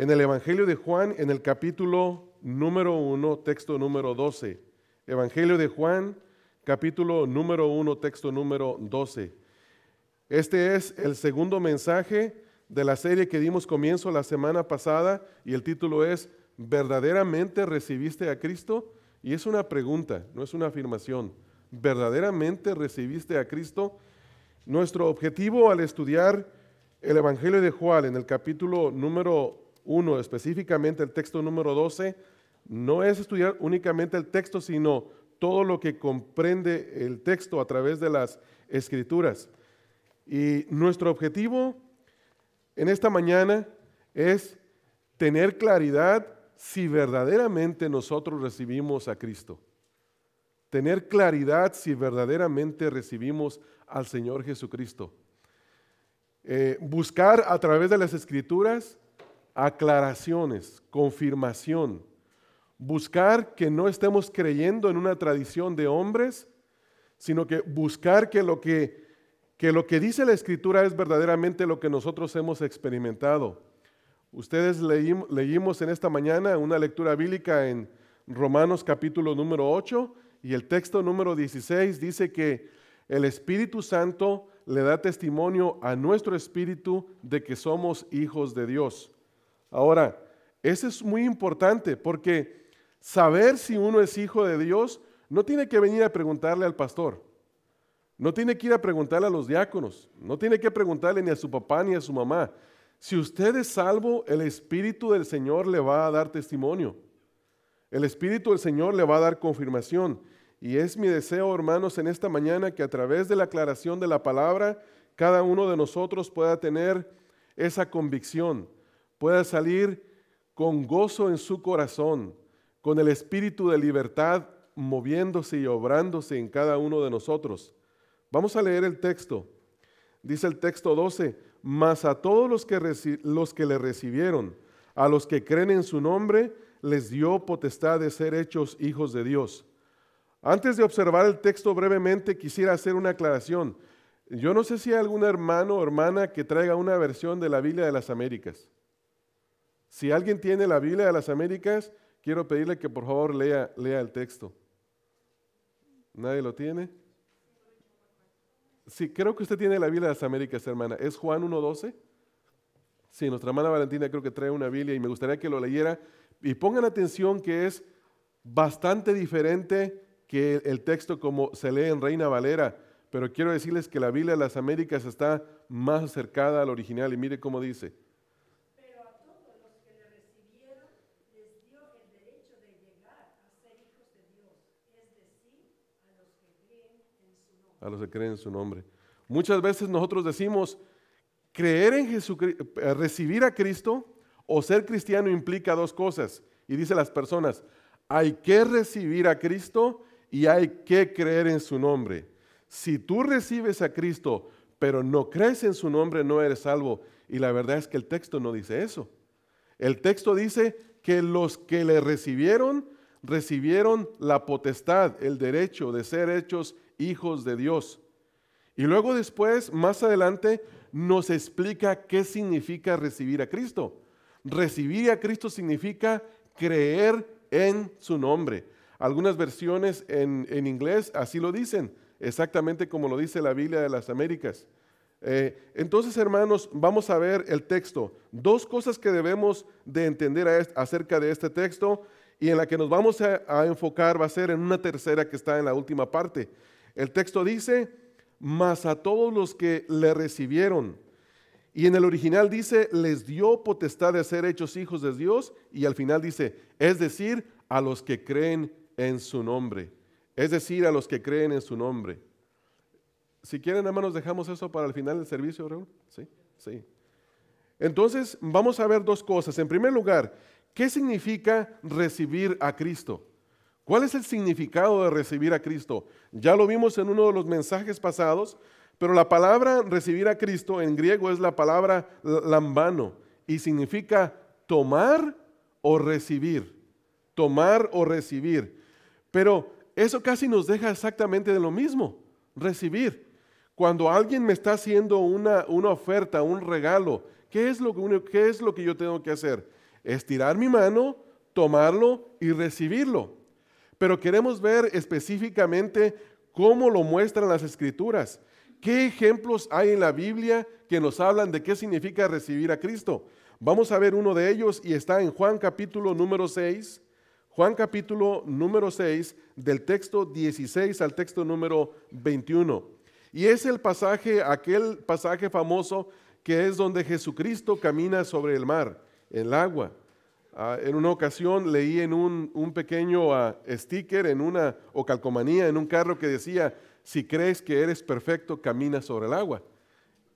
En el Evangelio de Juan, en el capítulo número 1, texto número 12. Evangelio de Juan, capítulo número 1, texto número 12. Este es el segundo mensaje de la serie que dimos comienzo la semana pasada y el título es ¿Verdaderamente recibiste a Cristo? Y es una pregunta, no es una afirmación. ¿Verdaderamente recibiste a Cristo? Nuestro objetivo al estudiar el Evangelio de Juan en el capítulo número uno, específicamente el texto número 12, no es estudiar únicamente el texto, sino todo lo que comprende el texto a través de las escrituras. Y nuestro objetivo en esta mañana es tener claridad si verdaderamente nosotros recibimos a Cristo. Tener claridad si verdaderamente recibimos al Señor Jesucristo. Eh, buscar a través de las escrituras aclaraciones, confirmación, buscar que no estemos creyendo en una tradición de hombres, sino que buscar que lo que, que lo que dice la escritura es verdaderamente lo que nosotros hemos experimentado. Ustedes leímos en esta mañana una lectura bíblica en Romanos capítulo número 8 y el texto número 16 dice que el Espíritu Santo le da testimonio a nuestro espíritu de que somos hijos de Dios. Ahora, eso es muy importante porque saber si uno es hijo de Dios no tiene que venir a preguntarle al pastor, no tiene que ir a preguntarle a los diáconos, no tiene que preguntarle ni a su papá ni a su mamá. Si usted es salvo, el Espíritu del Señor le va a dar testimonio. El Espíritu del Señor le va a dar confirmación. Y es mi deseo, hermanos, en esta mañana que a través de la aclaración de la palabra, cada uno de nosotros pueda tener esa convicción pueda salir con gozo en su corazón, con el espíritu de libertad moviéndose y obrándose en cada uno de nosotros. Vamos a leer el texto. Dice el texto 12, mas a todos los que, los que le recibieron, a los que creen en su nombre, les dio potestad de ser hechos hijos de Dios. Antes de observar el texto brevemente, quisiera hacer una aclaración. Yo no sé si hay algún hermano o hermana que traiga una versión de la Biblia de las Américas. Si alguien tiene la Biblia de las Américas, quiero pedirle que por favor lea, el texto. ¿Nadie lo tiene? Sí, creo que usted tiene la Biblia de las Américas, hermana. ¿Es Juan 1.12? Sí, nuestra hermana Valentina creo que trae una Biblia y me gustaría que lo leyera. Y pongan atención que es bastante diferente que el texto como se lee en Reina Valera, pero quiero decirles que la Biblia de las Américas está más acercada al original y mire cómo dice. a los que creen en su nombre. Muchas veces nosotros decimos, creer en Jesucristo, eh, recibir a Cristo o ser cristiano implica dos cosas. Y dice las personas, hay que recibir a Cristo y hay que creer en su nombre. Si tú recibes a Cristo, pero no crees en su nombre, no eres salvo. Y la verdad es que el texto no dice eso. El texto dice que los que le recibieron, recibieron la potestad, el derecho de ser hechos hijos de Dios. Y luego después, más adelante, nos explica qué significa recibir a Cristo. Recibir a Cristo significa creer en su nombre. Algunas versiones en, inglés así lo dicen, exactamente como lo dice la Biblia de las Américas. Eh, entonces, hermanos, vamos a ver el texto. Dos cosas que debemos de entender acerca de este texto y en la que nos vamos a, enfocar va a ser en una tercera que está en la última parte. El texto dice, mas a todos los que le recibieron. Y en el original dice, les dio potestad de ser hechos hijos de Dios. Y al final dice, es decir, a los que creen en su nombre. Es decir, a los que creen en su nombre. Si quieren, hermanos, dejamos eso para el final del servicio, Sí, sí. Entonces, vamos a ver dos cosas. En primer lugar, ¿Qué significa recibir a Cristo? ¿Cuál es el significado de recibir a Cristo? Ya lo vimos en uno de los mensajes pasados, pero la palabra recibir a Cristo en griego es la palabra lambano y significa tomar o recibir. Tomar o recibir. Pero eso casi nos deja exactamente de lo mismo, recibir. Cuando alguien me está haciendo una, una oferta, un regalo, ¿qué es, lo ¿qué es lo que yo tengo que hacer? estirar mi mano, tomarlo y recibirlo. Pero queremos ver específicamente cómo lo muestran las escrituras. ¿Qué ejemplos hay en la Biblia que nos hablan de qué significa recibir a Cristo? Vamos a ver uno de ellos y está en Juan capítulo número 6, Juan capítulo número 6, del texto 16 al texto número 21. Y es el pasaje, aquel pasaje famoso que es donde Jesucristo camina sobre el mar en el agua. Ah, en una ocasión leí en un, pequeño ah, sticker en una, o calcomanía en un carro que decía, si crees que eres perfecto, camina sobre el agua,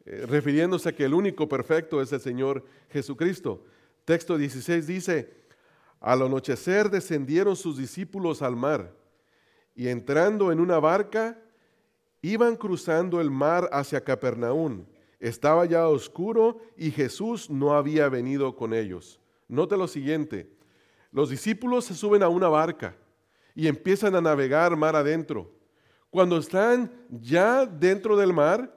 eh, refiriéndose a que el único perfecto es el Señor Jesucristo. Texto 16 dice, al anochecer descendieron sus discípulos al mar y entrando en una barca, iban cruzando el mar hacia Capernaum. Estaba ya oscuro y Jesús no había venido con ellos. Note lo siguiente, los discípulos se suben a una barca y empiezan a navegar mar adentro. Cuando están ya dentro del mar,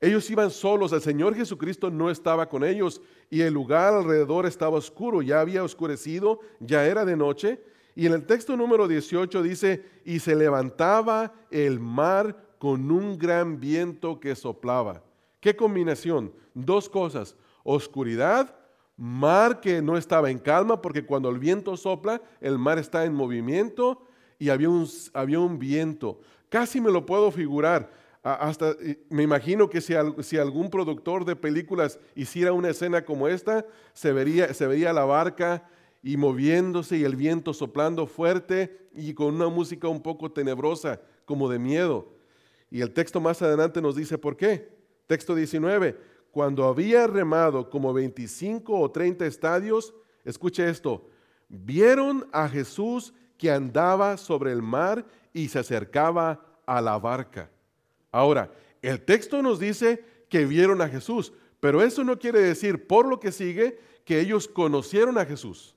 ellos iban solos, el Señor Jesucristo no estaba con ellos y el lugar alrededor estaba oscuro, ya había oscurecido, ya era de noche. Y en el texto número 18 dice, y se levantaba el mar con un gran viento que soplaba. ¿Qué combinación? Dos cosas. Oscuridad, mar que no estaba en calma, porque cuando el viento sopla, el mar está en movimiento y había un, había un viento. Casi me lo puedo figurar. Hasta me imagino que si, algún productor de películas hiciera una escena como esta, se vería, se vería la barca y moviéndose y el viento soplando fuerte y con una música un poco tenebrosa, como de miedo. Y el texto más adelante nos dice por qué. Texto 19, cuando había remado como 25 o 30 estadios, escuche esto, vieron a Jesús que andaba sobre el mar y se acercaba a la barca. Ahora, el texto nos dice que vieron a Jesús, pero eso no quiere decir, por lo que sigue, que ellos conocieron a Jesús.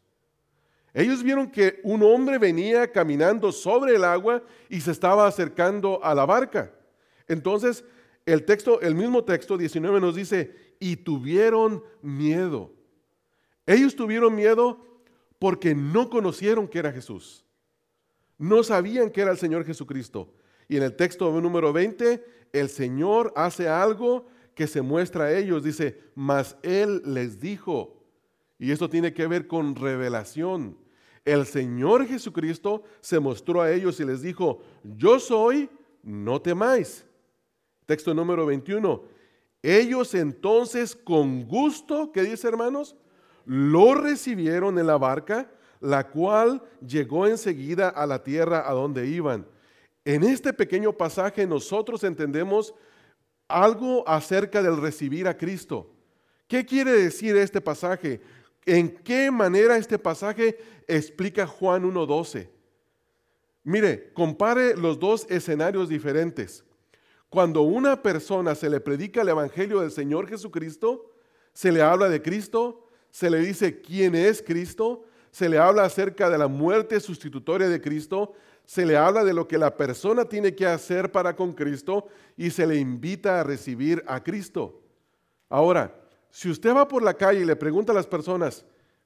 Ellos vieron que un hombre venía caminando sobre el agua y se estaba acercando a la barca. Entonces, el texto, el mismo texto 19 nos dice, y tuvieron miedo. Ellos tuvieron miedo porque no conocieron que era Jesús. No sabían que era el Señor Jesucristo. Y en el texto número 20, el Señor hace algo que se muestra a ellos. Dice, mas Él les dijo. Y esto tiene que ver con revelación. El Señor Jesucristo se mostró a ellos y les dijo, yo soy, no temáis. Texto número 21. Ellos entonces con gusto, ¿qué dice hermanos? Lo recibieron en la barca, la cual llegó enseguida a la tierra a donde iban. En este pequeño pasaje nosotros entendemos algo acerca del recibir a Cristo. ¿Qué quiere decir este pasaje? ¿En qué manera este pasaje explica Juan 1.12? Mire, compare los dos escenarios diferentes. Cuando una persona se le predica el Evangelio del Señor Jesucristo, se le habla de Cristo, se le dice quién es Cristo, se le habla acerca de la muerte sustitutoria de Cristo, se le habla de lo que la persona tiene que hacer para con Cristo y se le invita a recibir a Cristo. Ahora, si usted va por la calle y le pregunta a las personas,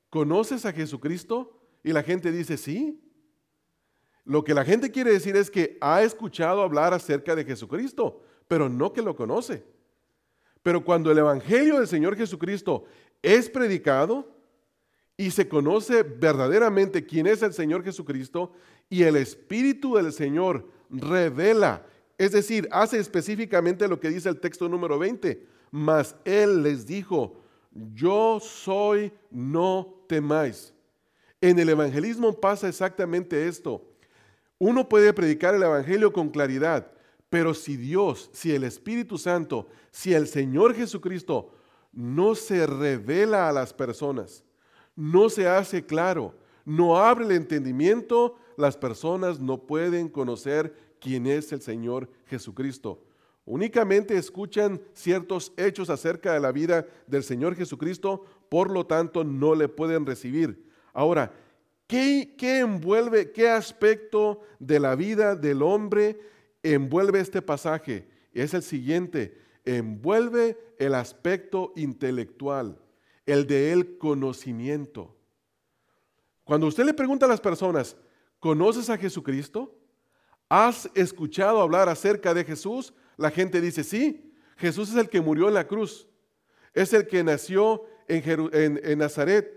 ¿conoces a Jesucristo? Y la gente dice, sí, lo que la gente quiere decir es que ha escuchado hablar acerca de Jesucristo, pero no que lo conoce. Pero cuando el Evangelio del Señor Jesucristo es predicado y se conoce verdaderamente quién es el Señor Jesucristo y el Espíritu del Señor revela, es decir, hace específicamente lo que dice el texto número 20, mas Él les dijo, yo soy, no temáis. En el evangelismo pasa exactamente esto. Uno puede predicar el Evangelio con claridad, pero si Dios, si el Espíritu Santo, si el Señor Jesucristo no se revela a las personas, no se hace claro, no abre el entendimiento, las personas no pueden conocer quién es el Señor Jesucristo. Únicamente escuchan ciertos hechos acerca de la vida del Señor Jesucristo, por lo tanto no le pueden recibir. Ahora, ¿Qué, envuelve, qué aspecto de la vida del hombre envuelve este pasaje? Es el siguiente, envuelve el aspecto intelectual, el de el conocimiento. Cuando usted le pregunta a las personas, ¿conoces a Jesucristo? ¿Has escuchado hablar acerca de Jesús? La gente dice, sí, Jesús es el que murió en la cruz, es el que nació en Nazaret,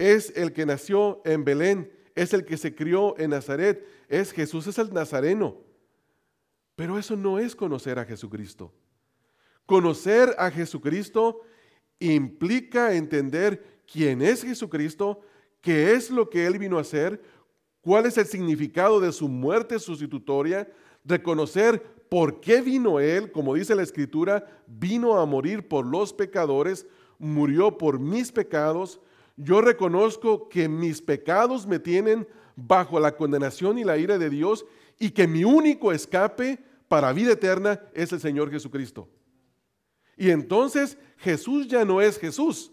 es el que nació en Belén, es el que se crió en Nazaret, es Jesús, es el Nazareno. Pero eso no es conocer a Jesucristo. Conocer a Jesucristo implica entender quién es Jesucristo, qué es lo que Él vino a hacer, cuál es el significado de su muerte sustitutoria, reconocer por qué vino Él, como dice la Escritura, vino a morir por los pecadores, murió por mis pecados, yo reconozco que mis pecados me tienen bajo la condenación y la ira de Dios y que mi único escape para vida eterna es el Señor Jesucristo. Y entonces Jesús ya no es Jesús.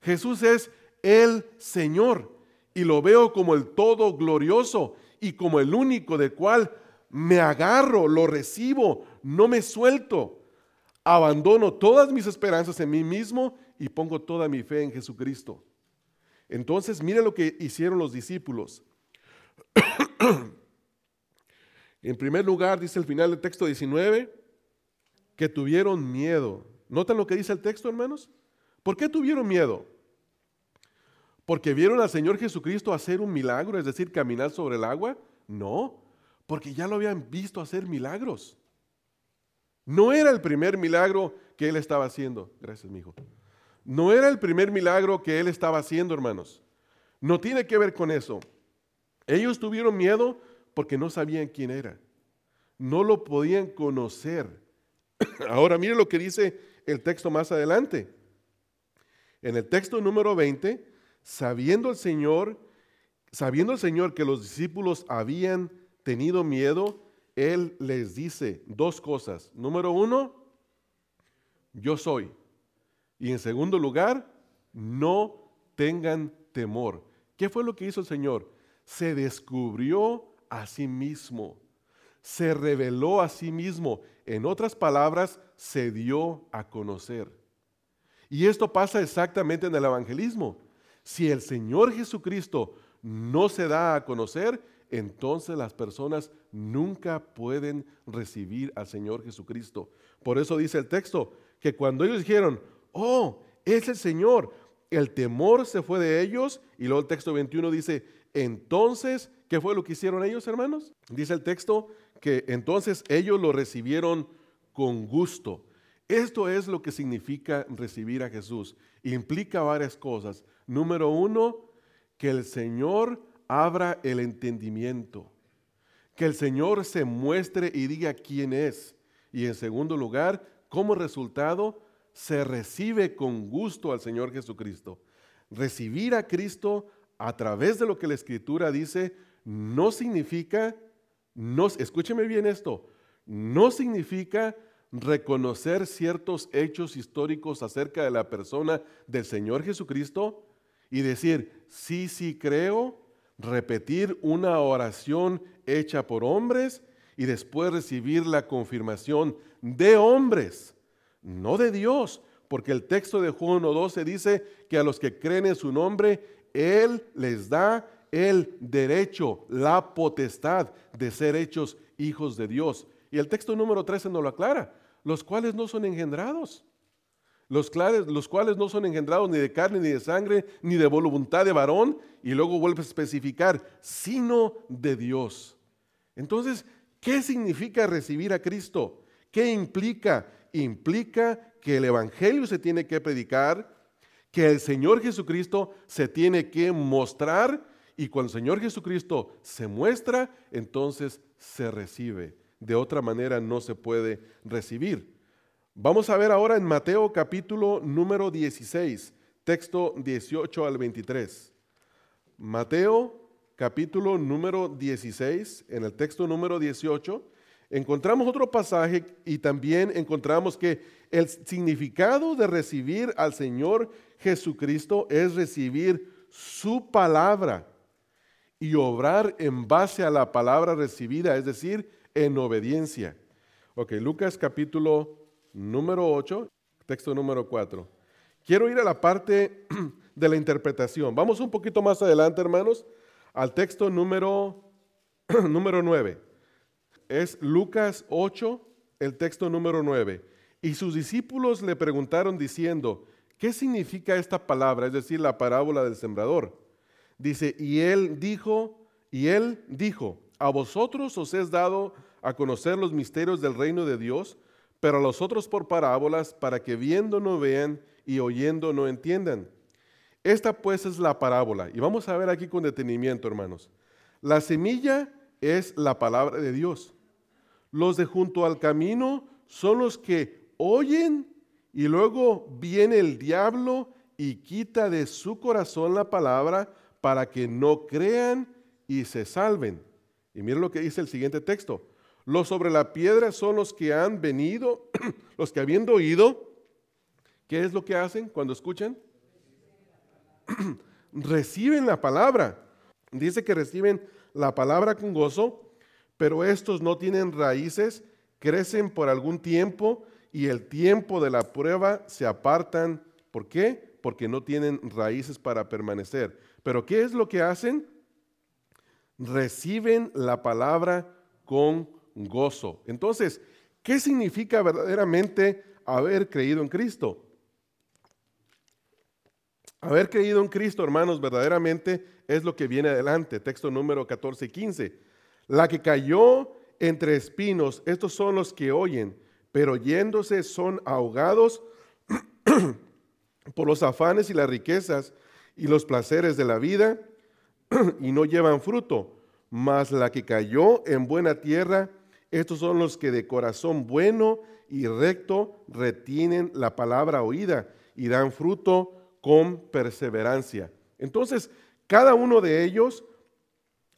Jesús es el Señor y lo veo como el todo glorioso y como el único de cual me agarro, lo recibo, no me suelto. Abandono todas mis esperanzas en mí mismo y pongo toda mi fe en Jesucristo. Entonces, mire lo que hicieron los discípulos. en primer lugar, dice el final del texto 19, que tuvieron miedo. ¿Notan lo que dice el texto, hermanos? ¿Por qué tuvieron miedo? ¿Porque vieron al Señor Jesucristo hacer un milagro, es decir, caminar sobre el agua? No, porque ya lo habían visto hacer milagros. No era el primer milagro que él estaba haciendo. Gracias, mi hijo. No era el primer milagro que él estaba haciendo, hermanos. No tiene que ver con eso. Ellos tuvieron miedo porque no sabían quién era. No lo podían conocer. Ahora mire lo que dice el texto más adelante. En el texto número 20, sabiendo el Señor, sabiendo el Señor que los discípulos habían tenido miedo, él les dice dos cosas. Número uno, yo soy. Y en segundo lugar, no tengan temor. ¿Qué fue lo que hizo el Señor? Se descubrió a sí mismo, se reveló a sí mismo. En otras palabras, se dio a conocer. Y esto pasa exactamente en el evangelismo. Si el Señor Jesucristo no se da a conocer, entonces las personas nunca pueden recibir al Señor Jesucristo. Por eso dice el texto que cuando ellos dijeron, oh, es el Señor. El temor se fue de ellos y luego el texto 21 dice, entonces, ¿qué fue lo que hicieron ellos, hermanos? Dice el texto que entonces ellos lo recibieron con gusto. Esto es lo que significa recibir a Jesús. Implica varias cosas. Número uno, que el Señor abra el entendimiento. Que el Señor se muestre y diga quién es. Y en segundo lugar, como resultado, se recibe con gusto al Señor Jesucristo. Recibir a Cristo a través de lo que la Escritura dice no significa, no, escúcheme bien esto, no significa reconocer ciertos hechos históricos acerca de la persona del Señor Jesucristo y decir, sí, sí creo, repetir una oración hecha por hombres y después recibir la confirmación de hombres no de Dios, porque el texto de Juan 1.12 dice que a los que creen en su nombre, Él les da el derecho, la potestad de ser hechos hijos de Dios. Y el texto número 13 nos lo aclara, los cuales no son engendrados. Los, los, cuales no son engendrados ni de carne, ni de sangre, ni de voluntad de varón, y luego vuelve a especificar, sino de Dios. Entonces, ¿qué significa recibir a Cristo? ¿Qué implica? implica que el Evangelio se tiene que predicar, que el Señor Jesucristo se tiene que mostrar y cuando el Señor Jesucristo se muestra, entonces se recibe. De otra manera no se puede recibir. Vamos a ver ahora en Mateo capítulo número 16, texto 18 al 23. Mateo capítulo número 16, en el texto número 18 Encontramos otro pasaje y también encontramos que el significado de recibir al Señor Jesucristo es recibir su palabra y obrar en base a la palabra recibida, es decir, en obediencia. Ok, Lucas capítulo número 8, texto número 4. Quiero ir a la parte de la interpretación. Vamos un poquito más adelante, hermanos, al texto número, número 9 es Lucas 8, el texto número 9. Y sus discípulos le preguntaron diciendo, ¿qué significa esta palabra? Es decir, la parábola del sembrador. Dice, y él dijo, y él dijo, a vosotros os es dado a conocer los misterios del reino de Dios, pero a los otros por parábolas, para que viendo no vean y oyendo no entiendan. Esta pues es la parábola, y vamos a ver aquí con detenimiento, hermanos. La semilla es la palabra de Dios. Los de junto al camino son los que oyen y luego viene el diablo y quita de su corazón la palabra para que no crean y se salven. Y miren lo que dice el siguiente texto. Los sobre la piedra son los que han venido, los que habiendo oído, ¿qué es lo que hacen cuando escuchan? reciben la palabra. Dice que reciben la palabra con gozo pero estos no tienen raíces, crecen por algún tiempo y el tiempo de la prueba se apartan. ¿Por qué? Porque no tienen raíces para permanecer. Pero ¿qué es lo que hacen? Reciben la palabra con gozo. Entonces, ¿qué significa verdaderamente haber creído en Cristo? Haber creído en Cristo, hermanos, verdaderamente es lo que viene adelante, texto número 14 y 15 la que cayó entre espinos, estos son los que oyen, pero yéndose son ahogados por los afanes y las riquezas y los placeres de la vida y no llevan fruto. Mas la que cayó en buena tierra, estos son los que de corazón bueno y recto retienen la palabra oída y dan fruto con perseverancia. Entonces, cada uno de ellos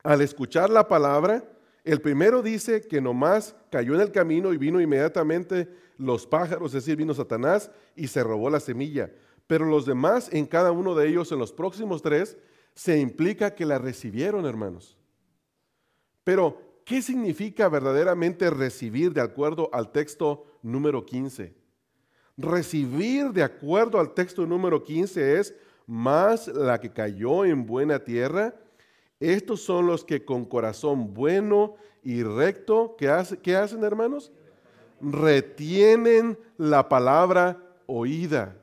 al escuchar la palabra, el primero dice que nomás cayó en el camino y vino inmediatamente los pájaros, es decir, vino Satanás y se robó la semilla. Pero los demás, en cada uno de ellos, en los próximos tres, se implica que la recibieron, hermanos. Pero, ¿qué significa verdaderamente recibir de acuerdo al texto número 15? Recibir de acuerdo al texto número 15 es más la que cayó en buena tierra estos son los que con corazón bueno y recto, ¿qué, hacen hermanos? Retienen la palabra oída.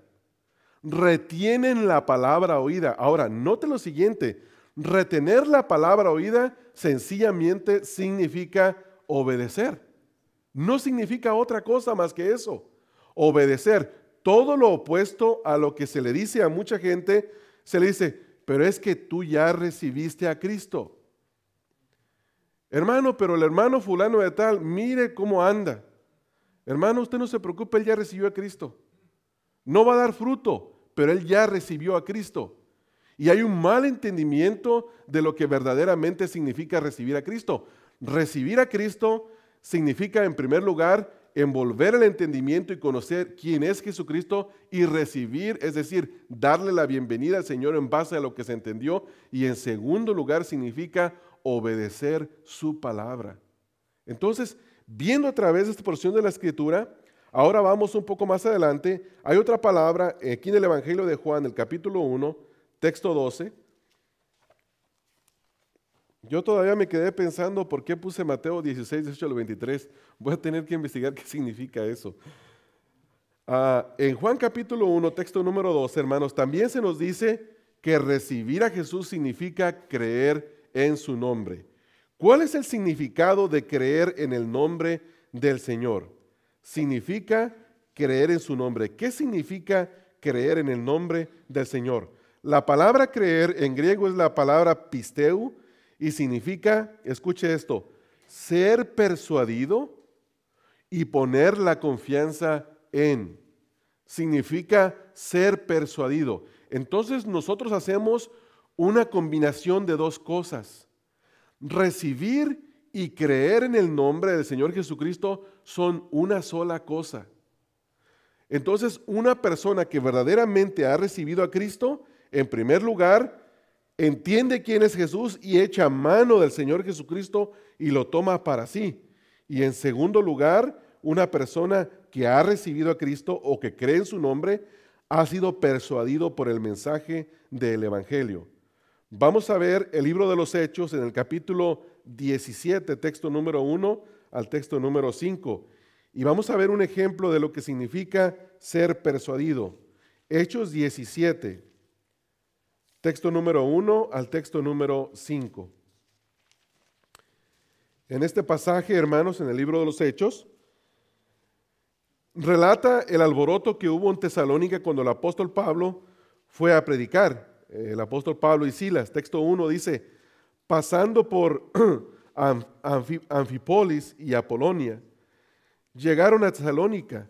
Retienen la palabra oída. Ahora, note lo siguiente. Retener la palabra oída sencillamente significa obedecer. No significa otra cosa más que eso. Obedecer. Todo lo opuesto a lo que se le dice a mucha gente, se le dice, pero es que tú ya recibiste a Cristo. Hermano, pero el hermano fulano de tal, mire cómo anda. Hermano, usted no se preocupe, él ya recibió a Cristo. No va a dar fruto, pero él ya recibió a Cristo. Y hay un mal entendimiento de lo que verdaderamente significa recibir a Cristo. Recibir a Cristo significa, en primer lugar, envolver el entendimiento y conocer quién es Jesucristo y recibir, es decir, darle la bienvenida al Señor en base a lo que se entendió. Y en segundo lugar significa obedecer su palabra. Entonces, viendo a través de esta porción de la escritura, ahora vamos un poco más adelante. Hay otra palabra eh, aquí en el Evangelio de Juan, el capítulo 1, texto 12, yo todavía me quedé pensando por qué puse Mateo 16, 18 al 23. Voy a tener que investigar qué significa eso. Ah, en Juan capítulo 1, texto número 2, hermanos, también se nos dice que recibir a Jesús significa creer en su nombre. ¿Cuál es el significado de creer en el nombre del Señor? Significa creer en su nombre. ¿Qué significa creer en el nombre del Señor? La palabra creer en griego es la palabra pisteu, y significa, escuche esto, ser persuadido y poner la confianza en. Significa ser persuadido. Entonces nosotros hacemos una combinación de dos cosas. Recibir y creer en el nombre del Señor Jesucristo son una sola cosa. Entonces, una persona que verdaderamente ha recibido a Cristo, en primer lugar, entiende quién es Jesús y echa mano del Señor Jesucristo y lo toma para sí. Y en segundo lugar, una persona que ha recibido a Cristo o que cree en su nombre ha sido persuadido por el mensaje del Evangelio. Vamos a ver el libro de los Hechos en el capítulo 17, texto número 1 al texto número 5. Y vamos a ver un ejemplo de lo que significa ser persuadido. Hechos 17, texto número 1 al texto número 5. En este pasaje, hermanos, en el libro de los Hechos, relata el alboroto que hubo en Tesalónica cuando el apóstol Pablo fue a predicar. El apóstol Pablo y Silas, texto 1 dice, pasando por Anfipolis y Apolonia, llegaron a Tesalónica,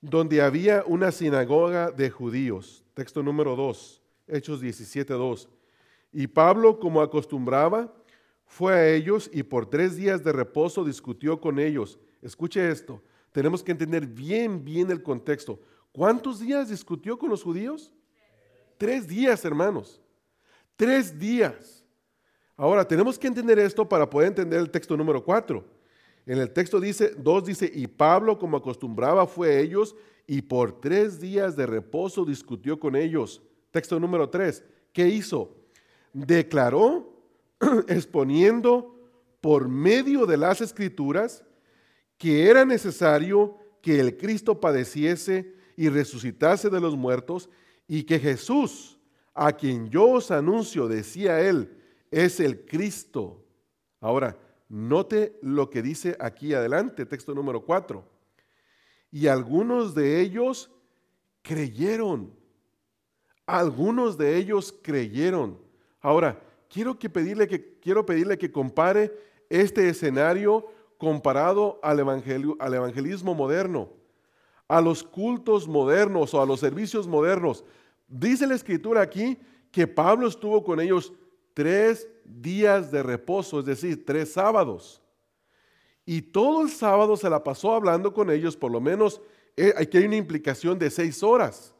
donde había una sinagoga de judíos. Texto número 2. Hechos 17.2. Y Pablo, como acostumbraba, fue a ellos y por tres días de reposo discutió con ellos. Escuche esto, tenemos que entender bien, bien el contexto. ¿Cuántos días discutió con los judíos? Tres días, hermanos. Tres días. Ahora, tenemos que entender esto para poder entender el texto número cuatro. En el texto dice, dos dice, y Pablo, como acostumbraba, fue a ellos y por tres días de reposo discutió con ellos. Texto número 3. ¿Qué hizo? Declaró exponiendo por medio de las escrituras que era necesario que el Cristo padeciese y resucitase de los muertos y que Jesús, a quien yo os anuncio, decía él, es el Cristo. Ahora, note lo que dice aquí adelante, texto número 4. Y algunos de ellos creyeron. Algunos de ellos creyeron. Ahora, quiero, que pedirle que, quiero pedirle que compare este escenario comparado al, evangelio, al evangelismo moderno, a los cultos modernos o a los servicios modernos. Dice la escritura aquí que Pablo estuvo con ellos tres días de reposo, es decir, tres sábados. Y todo el sábado se la pasó hablando con ellos, por lo menos eh, aquí hay una implicación de seis horas.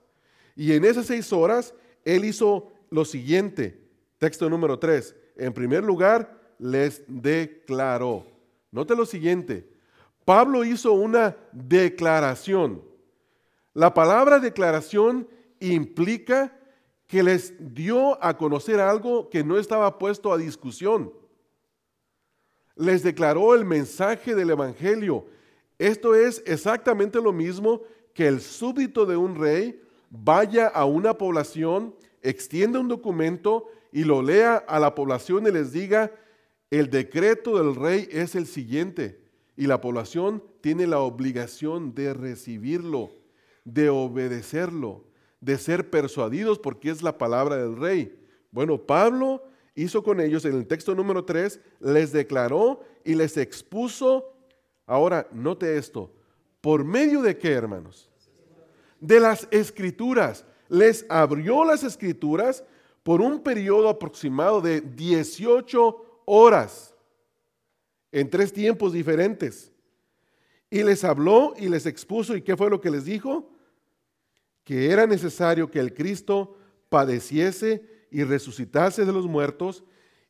Y en esas seis horas, él hizo lo siguiente. Texto número tres. En primer lugar, les declaró. Note lo siguiente. Pablo hizo una declaración. La palabra declaración implica que les dio a conocer algo que no estaba puesto a discusión. Les declaró el mensaje del Evangelio. Esto es exactamente lo mismo que el súbdito de un rey vaya a una población, extienda un documento y lo lea a la población y les diga, el decreto del rey es el siguiente y la población tiene la obligación de recibirlo, de obedecerlo, de ser persuadidos porque es la palabra del rey. Bueno, Pablo hizo con ellos en el texto número 3, les declaró y les expuso, ahora note esto, por medio de qué hermanos, de las escrituras. Les abrió las escrituras por un periodo aproximado de 18 horas, en tres tiempos diferentes. Y les habló y les expuso, ¿y qué fue lo que les dijo? Que era necesario que el Cristo padeciese y resucitase de los muertos,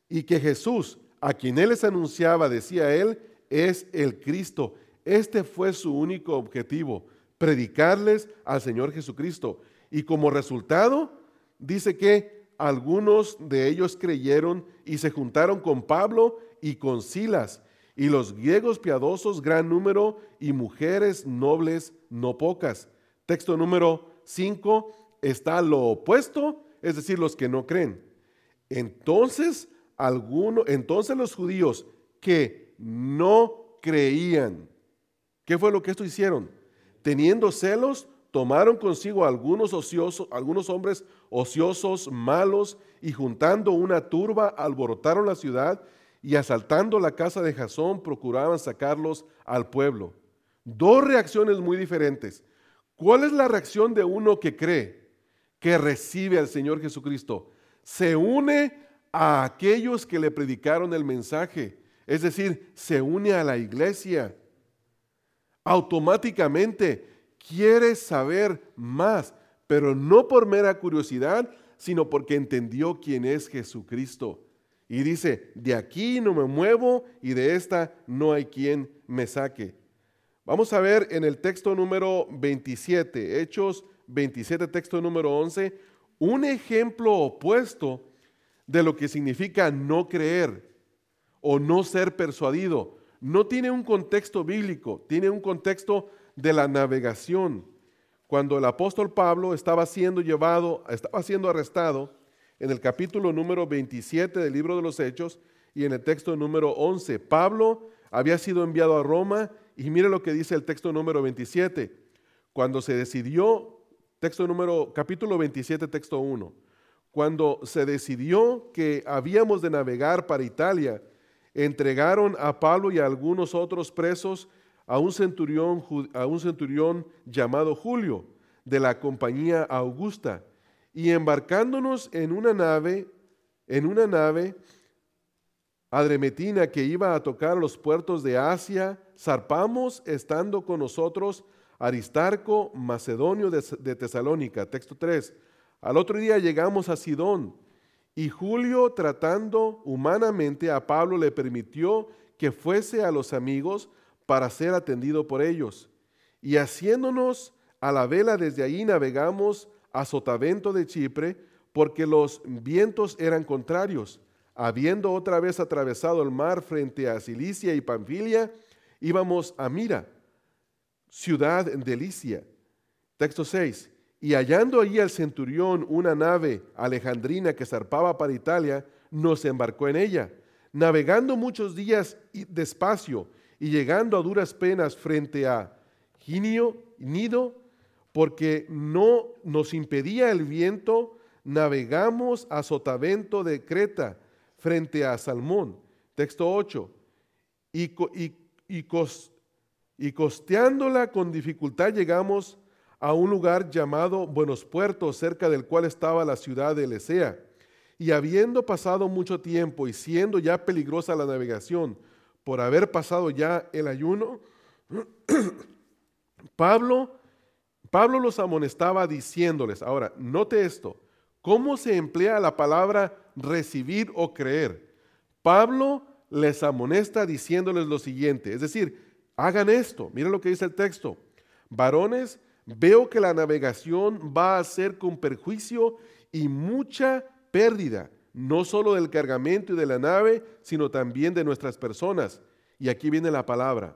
y que Jesús, a quien él les anunciaba, decía él, es el Cristo. Este fue su único objetivo, predicarles al Señor Jesucristo. Y como resultado, dice que algunos de ellos creyeron y se juntaron con Pablo y con Silas, y los griegos piadosos gran número y mujeres nobles no pocas. Texto número 5 está lo opuesto, es decir, los que no creen. Entonces, alguno, entonces los judíos que no creían, ¿qué fue lo que esto hicieron? teniendo celos, tomaron consigo algunos ociosos, algunos hombres ociosos, malos, y juntando una turba alborotaron la ciudad y asaltando la casa de Jasón procuraban sacarlos al pueblo. Dos reacciones muy diferentes. ¿Cuál es la reacción de uno que cree, que recibe al Señor Jesucristo? Se une a aquellos que le predicaron el mensaje, es decir, se une a la iglesia automáticamente quiere saber más, pero no por mera curiosidad, sino porque entendió quién es Jesucristo. Y dice, de aquí no me muevo y de esta no hay quien me saque. Vamos a ver en el texto número 27, Hechos 27, texto número 11, un ejemplo opuesto de lo que significa no creer o no ser persuadido no tiene un contexto bíblico, tiene un contexto de la navegación. Cuando el apóstol Pablo estaba siendo llevado, estaba siendo arrestado, en el capítulo número 27 del libro de los Hechos y en el texto número 11, Pablo había sido enviado a Roma y mire lo que dice el texto número 27. Cuando se decidió, texto número, capítulo 27, texto 1, cuando se decidió que habíamos de navegar para Italia, entregaron a Pablo y a algunos otros presos a un centurión, a un centurión llamado Julio de la compañía Augusta y embarcándonos en una nave, en una nave adremetina que iba a tocar los puertos de Asia, zarpamos estando con nosotros Aristarco, macedonio de, de Tesalónica, texto 3. Al otro día llegamos a Sidón y Julio, tratando humanamente a Pablo, le permitió que fuese a los amigos para ser atendido por ellos. Y haciéndonos a la vela desde allí navegamos a Sotavento de Chipre, porque los vientos eran contrarios. Habiendo otra vez atravesado el mar frente a Cilicia y Panfilia, íbamos a Mira, ciudad de Licia. Texto 6. Y hallando allí al centurión una nave alejandrina que zarpaba para Italia, nos embarcó en ella, navegando muchos días despacio y llegando a duras penas frente a Ginio, Nido, porque no nos impedía el viento, navegamos a Sotavento de Creta, frente a Salmón, texto 8, y, y costeándola con dificultad llegamos a un lugar llamado Buenos Puertos, cerca del cual estaba la ciudad de Elesea. Y habiendo pasado mucho tiempo y siendo ya peligrosa la navegación, por haber pasado ya el ayuno, Pablo, Pablo los amonestaba diciéndoles, ahora, note esto, ¿cómo se emplea la palabra recibir o creer? Pablo les amonesta diciéndoles lo siguiente, es decir, hagan esto, miren lo que dice el texto, varones, Veo que la navegación va a ser con perjuicio y mucha pérdida, no solo del cargamento y de la nave, sino también de nuestras personas. Y aquí viene la palabra.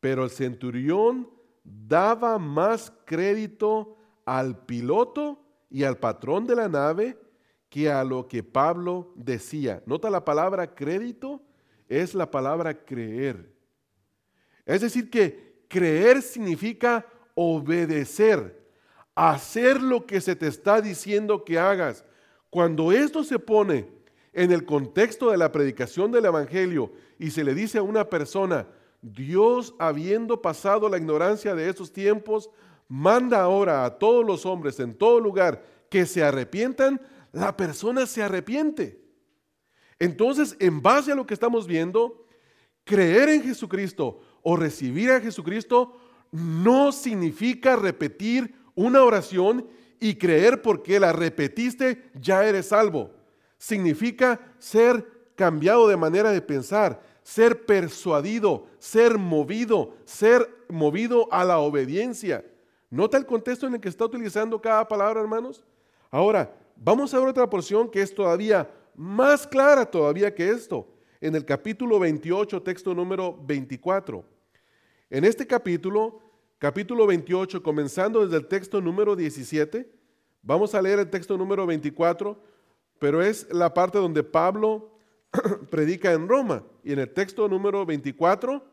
Pero el centurión daba más crédito al piloto y al patrón de la nave que a lo que Pablo decía. Nota la palabra crédito, es la palabra creer. Es decir, que creer significa obedecer, hacer lo que se te está diciendo que hagas. Cuando esto se pone en el contexto de la predicación del Evangelio y se le dice a una persona, Dios habiendo pasado la ignorancia de estos tiempos, manda ahora a todos los hombres en todo lugar que se arrepientan, la persona se arrepiente. Entonces, en base a lo que estamos viendo, creer en Jesucristo o recibir a Jesucristo no significa repetir una oración y creer porque la repetiste ya eres salvo. Significa ser cambiado de manera de pensar, ser persuadido, ser movido, ser movido a la obediencia. ¿Nota el contexto en el que está utilizando cada palabra, hermanos? Ahora, vamos a ver otra porción que es todavía más clara todavía que esto, en el capítulo 28, texto número 24. En este capítulo capítulo 28, comenzando desde el texto número 17. Vamos a leer el texto número 24, pero es la parte donde Pablo predica en Roma. Y en el texto número 24,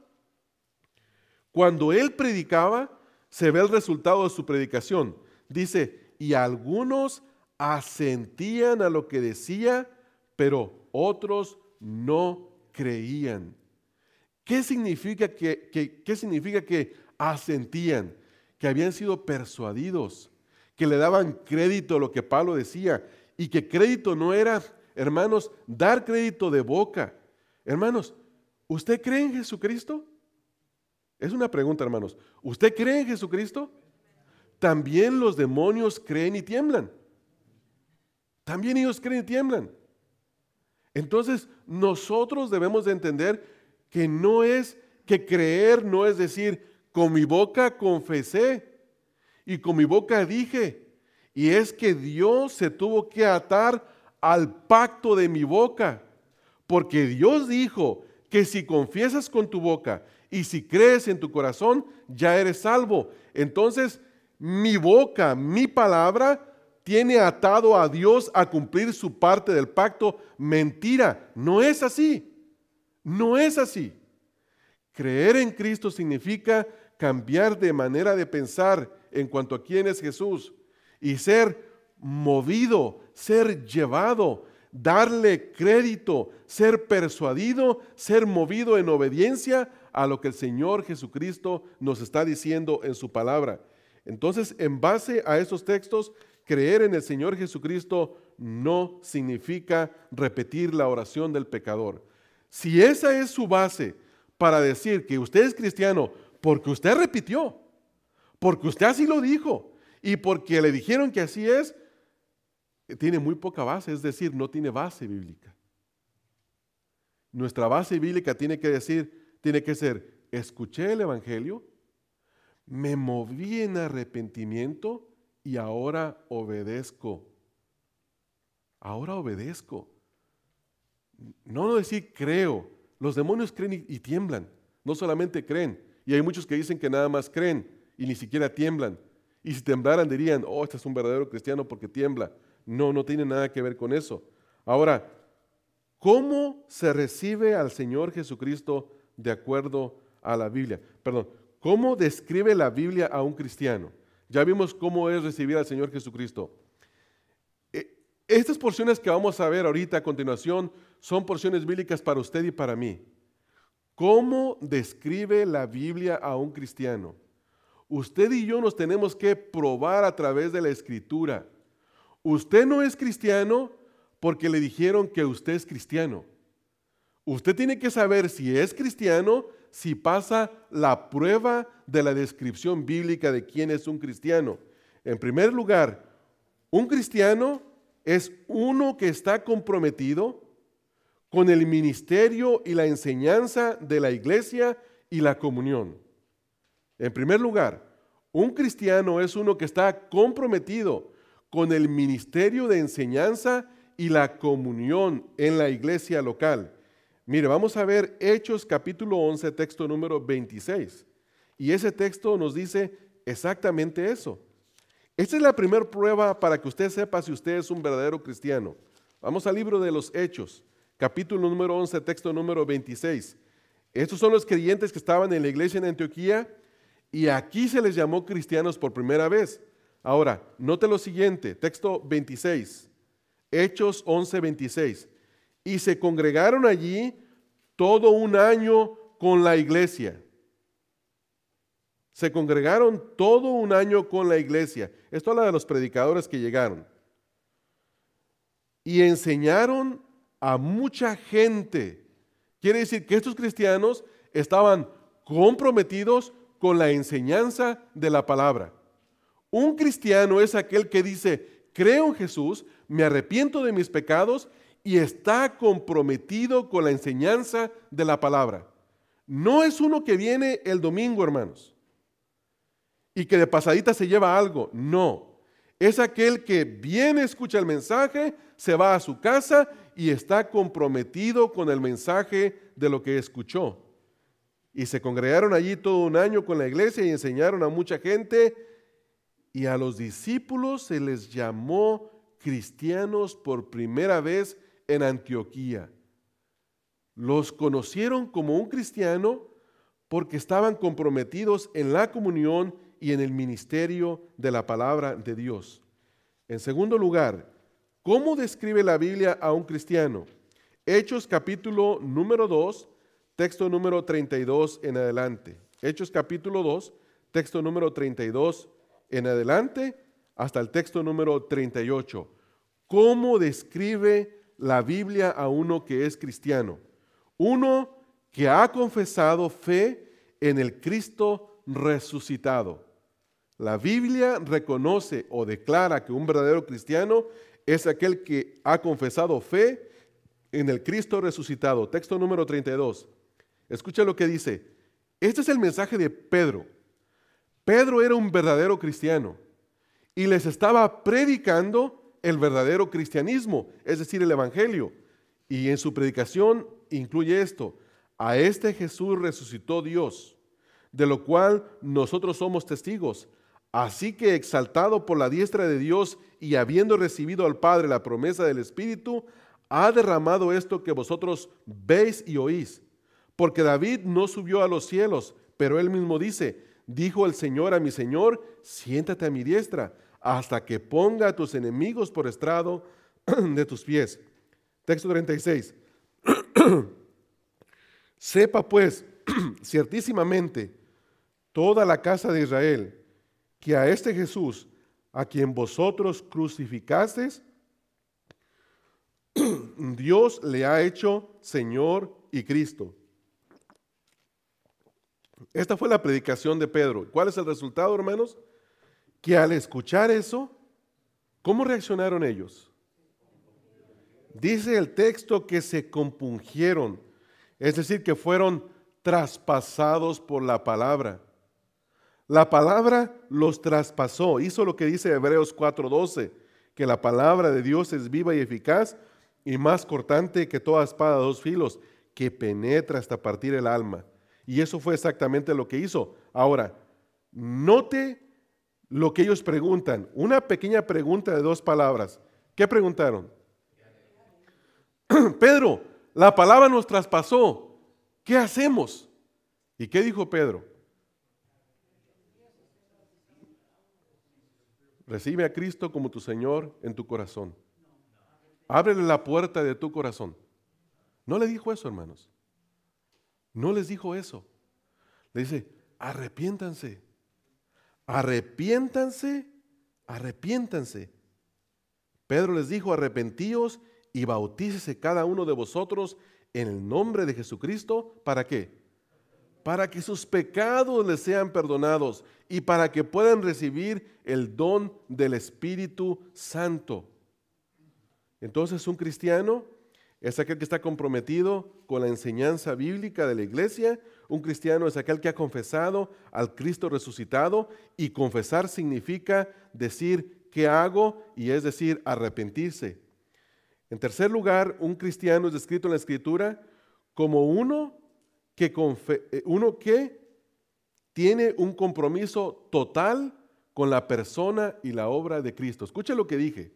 cuando él predicaba, se ve el resultado de su predicación. Dice, y algunos asentían a lo que decía, pero otros no creían. ¿Qué significa que, qué significa que asentían, que habían sido persuadidos, que le daban crédito a lo que Pablo decía y que crédito no era, hermanos, dar crédito de boca. Hermanos, ¿usted cree en Jesucristo? Es una pregunta, hermanos. ¿Usted cree en Jesucristo? También los demonios creen y tiemblan. También ellos creen y tiemblan. Entonces, nosotros debemos de entender que no es que creer no es decir, con mi boca confesé y con mi boca dije. Y es que Dios se tuvo que atar al pacto de mi boca. Porque Dios dijo que si confiesas con tu boca y si crees en tu corazón, ya eres salvo. Entonces, mi boca, mi palabra, tiene atado a Dios a cumplir su parte del pacto. Mentira, no es así. No es así. Creer en Cristo significa cambiar de manera de pensar en cuanto a quién es Jesús y ser movido, ser llevado, darle crédito, ser persuadido, ser movido en obediencia a lo que el Señor Jesucristo nos está diciendo en su palabra. Entonces, en base a esos textos, creer en el Señor Jesucristo no significa repetir la oración del pecador. Si esa es su base para decir que usted es cristiano porque usted repitió, porque usted así lo dijo y porque le dijeron que así es, tiene muy poca base, es decir, no tiene base bíblica. Nuestra base bíblica tiene que decir, tiene que ser, escuché el Evangelio, me moví en arrepentimiento y ahora obedezco. Ahora obedezco. No decir creo. Los demonios creen y tiemblan. No solamente creen, y hay muchos que dicen que nada más creen y ni siquiera tiemblan. Y si temblaran dirían, oh, este es un verdadero cristiano porque tiembla. No, no tiene nada que ver con eso. Ahora, ¿cómo se recibe al Señor Jesucristo de acuerdo a la Biblia? Perdón, ¿cómo describe la Biblia a un cristiano? Ya vimos cómo es recibir al Señor Jesucristo. E, estas porciones que vamos a ver ahorita a continuación son porciones bíblicas para usted y para mí. ¿Cómo describe la Biblia a un cristiano? Usted y yo nos tenemos que probar a través de la escritura. Usted no es cristiano porque le dijeron que usted es cristiano. Usted tiene que saber si es cristiano, si pasa la prueba de la descripción bíblica de quién es un cristiano. En primer lugar, un cristiano es uno que está comprometido, con el ministerio y la enseñanza de la iglesia y la comunión. En primer lugar, un cristiano es uno que está comprometido con el ministerio de enseñanza y la comunión en la iglesia local. Mire, vamos a ver Hechos capítulo 11, texto número 26. Y ese texto nos dice exactamente eso. Esta es la primera prueba para que usted sepa si usted es un verdadero cristiano. Vamos al libro de los Hechos, capítulo número 11, texto número 26. Estos son los creyentes que estaban en la iglesia en Antioquía y aquí se les llamó cristianos por primera vez. Ahora, note lo siguiente, texto 26, Hechos 11, 26. Y se congregaron allí todo un año con la iglesia. Se congregaron todo un año con la iglesia. Esto habla de los predicadores que llegaron. Y enseñaron a mucha gente. Quiere decir que estos cristianos estaban comprometidos con la enseñanza de la palabra. Un cristiano es aquel que dice, creo en Jesús, me arrepiento de mis pecados y está comprometido con la enseñanza de la palabra. No es uno que viene el domingo, hermanos, y que de pasadita se lleva algo. No, es aquel que viene, escucha el mensaje, se va a su casa y está comprometido con el mensaje de lo que escuchó. Y se congregaron allí todo un año con la iglesia y enseñaron a mucha gente y a los discípulos se les llamó cristianos por primera vez en Antioquía. Los conocieron como un cristiano porque estaban comprometidos en la comunión y en el ministerio de la palabra de Dios. En segundo lugar, ¿Cómo describe la Biblia a un cristiano? Hechos capítulo número 2, texto número 32 en adelante. Hechos capítulo 2, texto número 32 en adelante hasta el texto número 38. ¿Cómo describe la Biblia a uno que es cristiano? Uno que ha confesado fe en el Cristo resucitado. La Biblia reconoce o declara que un verdadero cristiano es aquel que ha confesado fe en el Cristo resucitado. Texto número 32. Escucha lo que dice. Este es el mensaje de Pedro. Pedro era un verdadero cristiano y les estaba predicando el verdadero cristianismo, es decir, el Evangelio. Y en su predicación incluye esto. A este Jesús resucitó Dios, de lo cual nosotros somos testigos. Así que exaltado por la diestra de Dios y habiendo recibido al Padre la promesa del Espíritu, ha derramado esto que vosotros veis y oís. Porque David no subió a los cielos, pero él mismo dice, dijo el Señor a mi Señor, siéntate a mi diestra, hasta que ponga a tus enemigos por estrado de tus pies. Texto 36. Sepa pues ciertísimamente toda la casa de Israel que a este Jesús, a quien vosotros crucificasteis, Dios le ha hecho Señor y Cristo. Esta fue la predicación de Pedro. ¿Cuál es el resultado, hermanos? Que al escuchar eso, ¿cómo reaccionaron ellos? Dice el texto que se compungieron, es decir, que fueron traspasados por la palabra. La palabra los traspasó, hizo lo que dice Hebreos 4:12, que la palabra de Dios es viva y eficaz y más cortante que toda espada de dos filos, que penetra hasta partir el alma. Y eso fue exactamente lo que hizo. Ahora, note lo que ellos preguntan, una pequeña pregunta de dos palabras. ¿Qué preguntaron? Pedro, la palabra nos traspasó. ¿Qué hacemos? ¿Y qué dijo Pedro? Recibe a Cristo como tu Señor en tu corazón. Ábrele la puerta de tu corazón. No le dijo eso, hermanos. No les dijo eso. Le dice, arrepiéntanse. Arrepiéntanse, arrepiéntanse. Pedro les dijo, arrepentíos y bautícese cada uno de vosotros en el nombre de Jesucristo. ¿Para qué? para que sus pecados les sean perdonados y para que puedan recibir el don del Espíritu Santo. Entonces un cristiano es aquel que está comprometido con la enseñanza bíblica de la iglesia. Un cristiano es aquel que ha confesado al Cristo resucitado y confesar significa decir qué hago y es decir arrepentirse. En tercer lugar, un cristiano es descrito en la escritura como uno eh, uno que tiene un compromiso total con la persona y la obra de Cristo. Escuche lo que dije.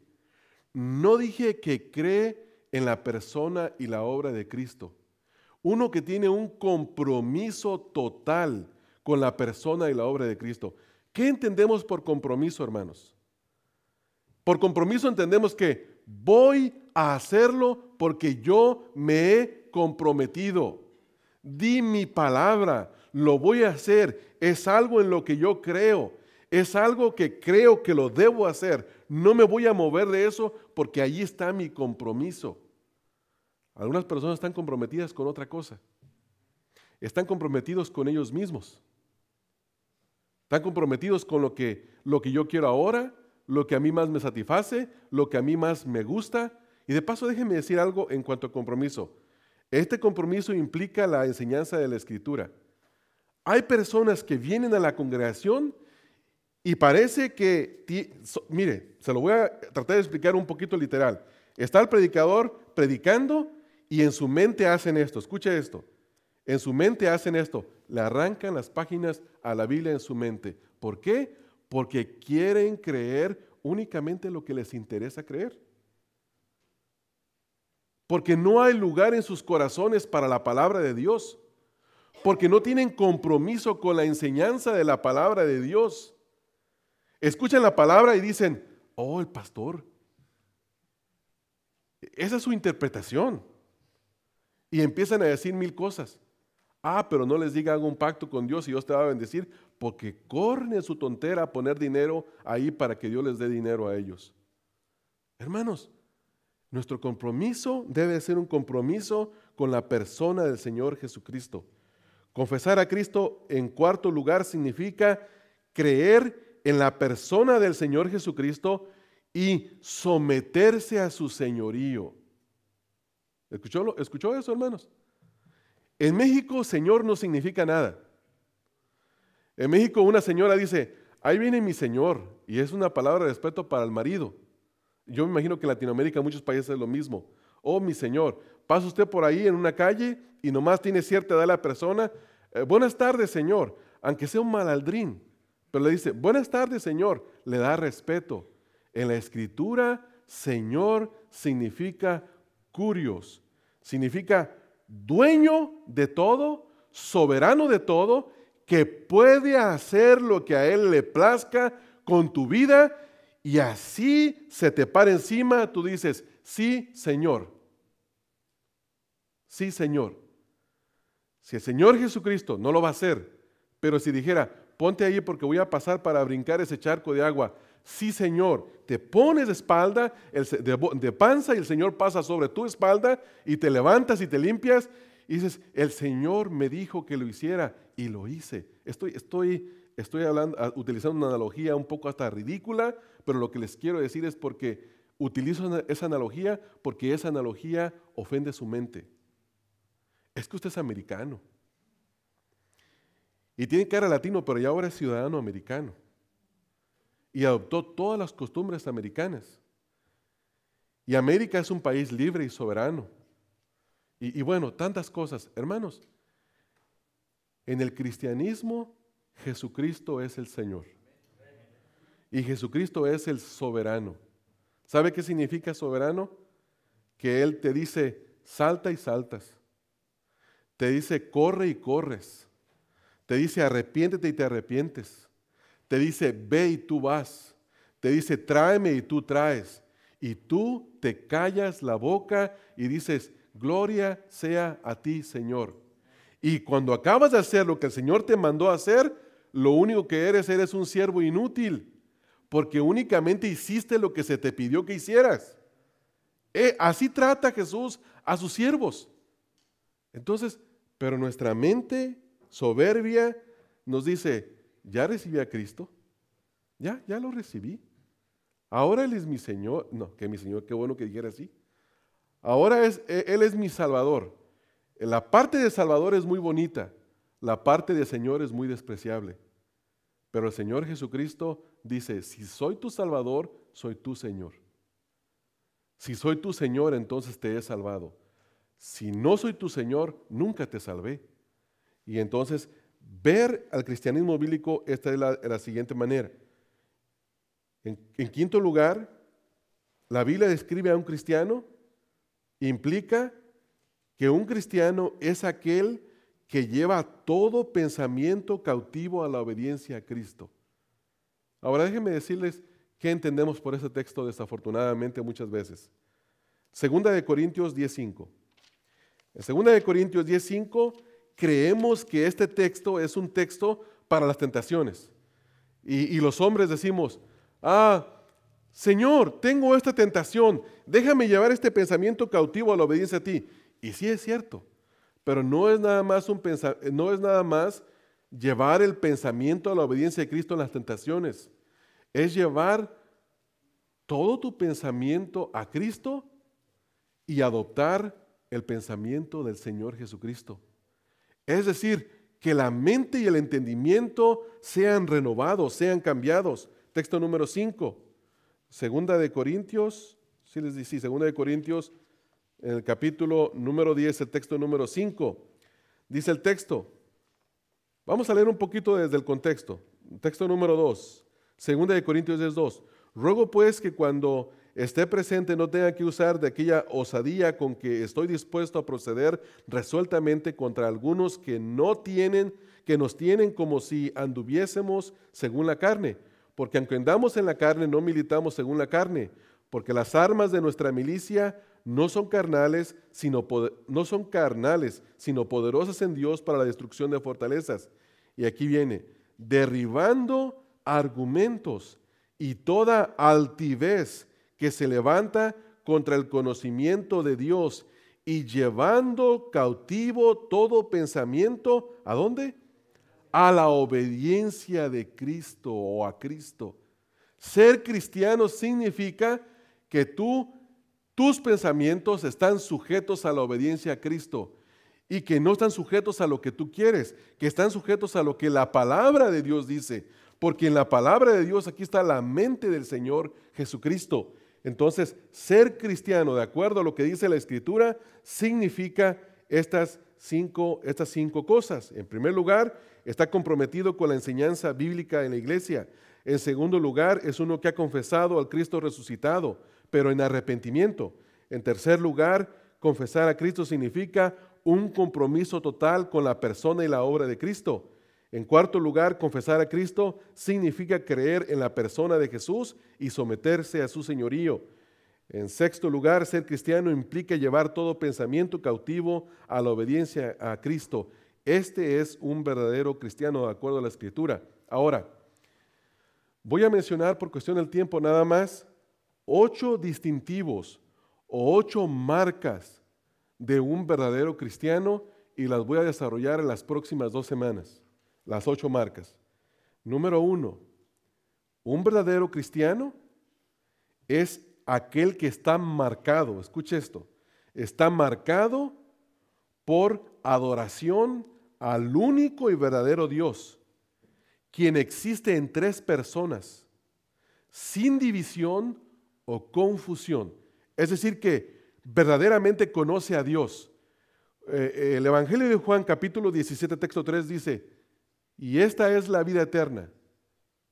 No dije que cree en la persona y la obra de Cristo. Uno que tiene un compromiso total con la persona y la obra de Cristo. ¿Qué entendemos por compromiso, hermanos? Por compromiso entendemos que voy a hacerlo porque yo me he comprometido. Di mi palabra, lo voy a hacer. Es algo en lo que yo creo. Es algo que creo que lo debo hacer. No me voy a mover de eso porque allí está mi compromiso. Algunas personas están comprometidas con otra cosa. Están comprometidos con ellos mismos. Están comprometidos con lo que, lo que yo quiero ahora, lo que a mí más me satisface, lo que a mí más me gusta. Y de paso déjenme decir algo en cuanto a compromiso. Este compromiso implica la enseñanza de la escritura. Hay personas que vienen a la congregación y parece que, mire, se lo voy a tratar de explicar un poquito literal. Está el predicador predicando y en su mente hacen esto. Escucha esto. En su mente hacen esto. Le arrancan las páginas a la Biblia en su mente. ¿Por qué? Porque quieren creer únicamente lo que les interesa creer porque no hay lugar en sus corazones para la palabra de Dios, porque no tienen compromiso con la enseñanza de la palabra de Dios. Escuchan la palabra y dicen, oh, el pastor. Esa es su interpretación. Y empiezan a decir mil cosas. Ah, pero no les diga, haga un pacto con Dios y Dios te va a bendecir, porque corren su tontera a poner dinero ahí para que Dios les dé dinero a ellos. Hermanos, nuestro compromiso debe ser un compromiso con la persona del Señor Jesucristo. Confesar a Cristo en cuarto lugar significa creer en la persona del Señor Jesucristo y someterse a su señorío. ¿Escuchó, eso, hermanos? En México, Señor no significa nada. En México, una señora dice, ahí viene mi Señor, y es una palabra de respeto para el marido. Yo me imagino que en Latinoamérica en muchos países es lo mismo. Oh, mi Señor, pasa usted por ahí en una calle y nomás tiene cierta edad la persona. Eh, buenas tardes, Señor, aunque sea un malaldrín. Pero le dice, buenas tardes, Señor, le da respeto. En la escritura, Señor significa curios, significa dueño de todo, soberano de todo, que puede hacer lo que a Él le plazca con tu vida y así se te para encima, tú dices, sí, Señor. Sí, Señor. Si el Señor Jesucristo no lo va a hacer, pero si dijera, ponte ahí porque voy a pasar para brincar ese charco de agua, sí Señor, te pones de espalda, de, panza y el Señor pasa sobre tu espalda y te levantas y te limpias y dices, el Señor me dijo que lo hiciera y lo hice. Estoy, estoy, estoy hablando, utilizando una analogía un poco hasta ridícula, pero lo que les quiero decir es porque utilizo esa analogía porque esa analogía ofende su mente. Es que usted es americano. Y tiene cara latino, pero ya ahora es ciudadano americano. Y adoptó todas las costumbres americanas. Y América es un país libre y soberano. Y, y, bueno, tantas cosas. Hermanos, en el cristianismo Jesucristo es el Señor. Y Jesucristo es el soberano. ¿Sabe qué significa soberano? Que Él te dice, salta y saltas. Te dice, corre y corres. Te dice, arrepiéntete y te arrepientes. Te dice, ve y tú vas. Te dice, tráeme y tú traes. Y tú te callas la boca y dices, gloria sea a ti, Señor. Y cuando acabas de hacer lo que el Señor te mandó a hacer, lo único que eres, eres un siervo inútil porque únicamente hiciste lo que se te pidió que hicieras. Eh, así trata Jesús a sus siervos. Entonces, pero nuestra mente soberbia nos dice, ya recibí a Cristo, ya, ya lo recibí. Ahora Él es mi Señor, no, que mi Señor, qué bueno que dijera así. Ahora es, e, Él es mi Salvador. La parte de Salvador es muy bonita, la parte de Señor es muy despreciable. Pero el Señor Jesucristo dice, si soy tu Salvador, soy tu Señor. Si soy tu Señor, entonces te he salvado. Si no soy tu Señor, nunca te salvé. Y entonces, ver al cristianismo bíblico esta es la, siguiente manera. En, en quinto lugar, la Biblia describe a un cristiano, implica que un cristiano es aquel que lleva todo pensamiento cautivo a la obediencia a Cristo. Ahora déjenme decirles qué entendemos por ese texto desafortunadamente muchas veces. Segunda de Corintios 10.5. En Segunda de Corintios 10.5 creemos que este texto es un texto para las tentaciones. Y, y los hombres decimos, ah, Señor, tengo esta tentación, déjame llevar este pensamiento cautivo a la obediencia a ti. Y sí es cierto, pero no es nada más, un no es nada más llevar el pensamiento a la obediencia de Cristo en las tentaciones. Es llevar todo tu pensamiento a Cristo y adoptar el pensamiento del Señor Jesucristo. Es decir, que la mente y el entendimiento sean renovados, sean cambiados. Texto número 5, segunda de Corintios, si les dice, segunda de Corintios en el capítulo número 10, el texto número 5. Dice el texto, vamos a leer un poquito desde el contexto. Texto número 2, segunda de Corintios 10, 2. Ruego pues que cuando esté presente no tenga que usar de aquella osadía con que estoy dispuesto a proceder resueltamente contra algunos que no tienen, que nos tienen como si anduviésemos según la carne. Porque aunque andamos en la carne, no militamos según la carne, porque las armas de nuestra milicia no son carnales, sino no son carnales, sino poderosas en Dios para la destrucción de fortalezas. Y aquí viene, derribando argumentos y toda altivez que se levanta contra el conocimiento de Dios y llevando cautivo todo pensamiento, ¿a dónde? A la obediencia de Cristo o a Cristo. Ser cristiano significa que tú tus pensamientos están sujetos a la obediencia a Cristo y que no están sujetos a lo que tú quieres, que están sujetos a lo que la palabra de Dios dice, porque en la palabra de Dios aquí está la mente del Señor Jesucristo. Entonces, ser cristiano, de acuerdo a lo que dice la Escritura, significa estas cinco, estas cinco cosas. En primer lugar, está comprometido con la enseñanza bíblica en la iglesia. En segundo lugar, es uno que ha confesado al Cristo resucitado pero en arrepentimiento. En tercer lugar, confesar a Cristo significa un compromiso total con la persona y la obra de Cristo. En cuarto lugar, confesar a Cristo significa creer en la persona de Jesús y someterse a su señorío. En sexto lugar, ser cristiano implica llevar todo pensamiento cautivo a la obediencia a Cristo. Este es un verdadero cristiano de acuerdo a la Escritura. Ahora, voy a mencionar por cuestión del tiempo nada más ocho distintivos o ocho marcas de un verdadero cristiano y las voy a desarrollar en las próximas dos semanas, las ocho marcas. Número uno, un verdadero cristiano es aquel que está marcado, escuche esto, está marcado por adoración al único y verdadero Dios, quien existe en tres personas, sin división o confusión. Es decir, que verdaderamente conoce a Dios. Eh, eh, el Evangelio de Juan capítulo 17, texto 3 dice, y esta es la vida eterna,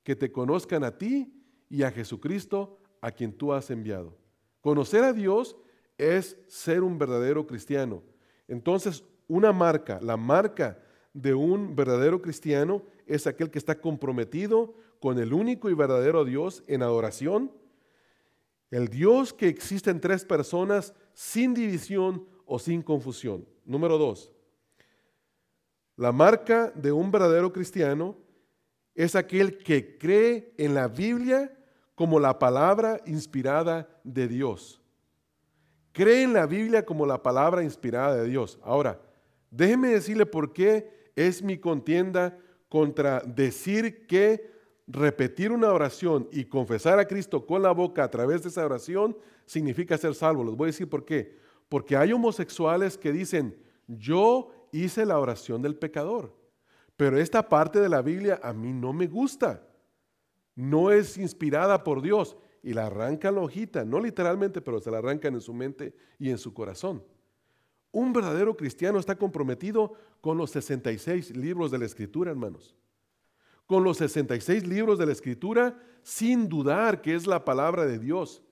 que te conozcan a ti y a Jesucristo, a quien tú has enviado. Conocer a Dios es ser un verdadero cristiano. Entonces, una marca, la marca de un verdadero cristiano es aquel que está comprometido con el único y verdadero Dios en adoración el Dios que existe en tres personas sin división o sin confusión. Número dos, la marca de un verdadero cristiano es aquel que cree en la Biblia como la palabra inspirada de Dios. Cree en la Biblia como la palabra inspirada de Dios. Ahora, déjeme decirle por qué es mi contienda contra decir que repetir una oración y confesar a Cristo con la boca a través de esa oración significa ser salvo. Les voy a decir por qué. Porque hay homosexuales que dicen, yo hice la oración del pecador, pero esta parte de la Biblia a mí no me gusta. No es inspirada por Dios. Y la arrancan la hojita, no literalmente, pero se la arrancan en su mente y en su corazón. Un verdadero cristiano está comprometido con los 66 libros de la Escritura, hermanos con los 66 libros de la Escritura sin dudar que es la palabra de Dios.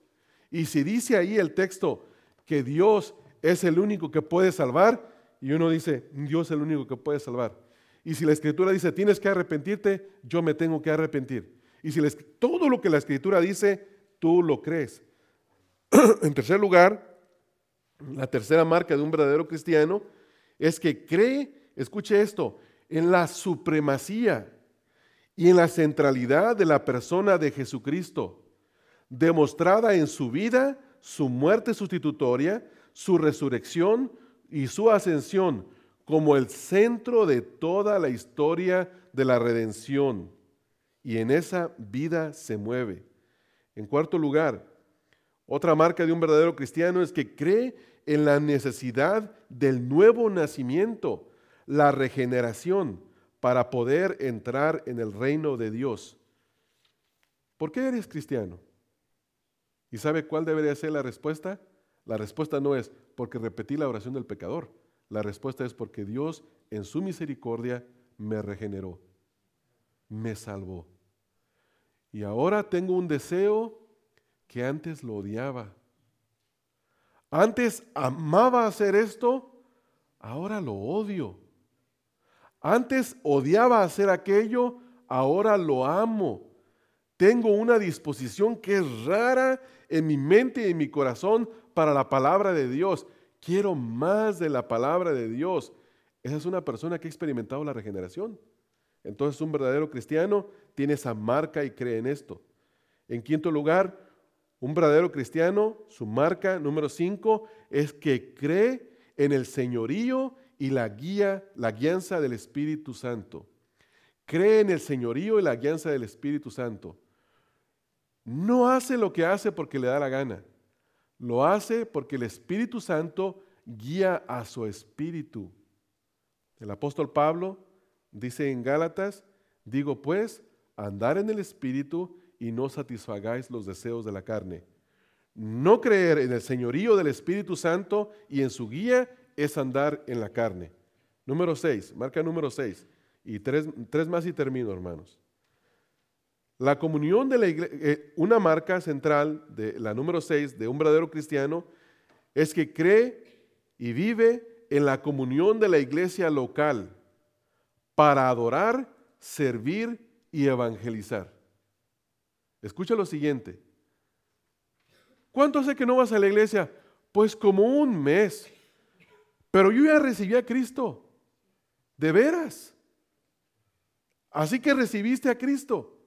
Y si dice ahí el texto que Dios es el único que puede salvar, y uno dice, Dios es el único que puede salvar. Y si la escritura dice, tienes que arrepentirte, yo me tengo que arrepentir. Y si les, todo lo que la escritura dice, tú lo crees. en tercer lugar, la tercera marca de un verdadero cristiano es que cree, escuche esto, en la supremacía y en la centralidad de la persona de Jesucristo, demostrada en su vida, su muerte sustitutoria, su resurrección y su ascensión como el centro de toda la historia de la redención. Y en esa vida se mueve. En cuarto lugar, otra marca de un verdadero cristiano es que cree en la necesidad del nuevo nacimiento, la regeneración para poder entrar en el reino de Dios. ¿Por qué eres cristiano? ¿Y sabe cuál debería ser la respuesta? La respuesta no es porque repetí la oración del pecador. La respuesta es porque Dios en su misericordia me regeneró, me salvó. Y ahora tengo un deseo que antes lo odiaba. Antes amaba hacer esto, ahora lo odio. Antes odiaba hacer aquello, ahora lo amo. Tengo una disposición que es rara en mi mente y en mi corazón para la palabra de Dios. Quiero más de la palabra de Dios. Esa es una persona que ha experimentado la regeneración. Entonces un verdadero cristiano tiene esa marca y cree en esto. En quinto lugar, un verdadero cristiano, su marca número cinco, es que cree en el señorío y la guía, la guianza del Espíritu Santo. Cree en el señorío y la guianza del Espíritu Santo. No hace lo que hace porque le da la gana. Lo hace porque el Espíritu Santo guía a su espíritu. El apóstol Pablo dice en Gálatas, digo pues, andar en el espíritu y no satisfagáis los deseos de la carne. No creer en el señorío del Espíritu Santo y en su guía es andar en la carne. Número 6, marca número 6. Y tres, más y termino, hermanos. La comunión de la iglesia, eh, una marca central de la número 6 de un verdadero cristiano es que cree y vive en la comunión de la iglesia local para adorar, servir y evangelizar. Escucha lo siguiente. ¿Cuánto hace que no vas a la iglesia? Pues como un mes. Pero yo ya recibí a Cristo. De veras. Así que recibiste a Cristo.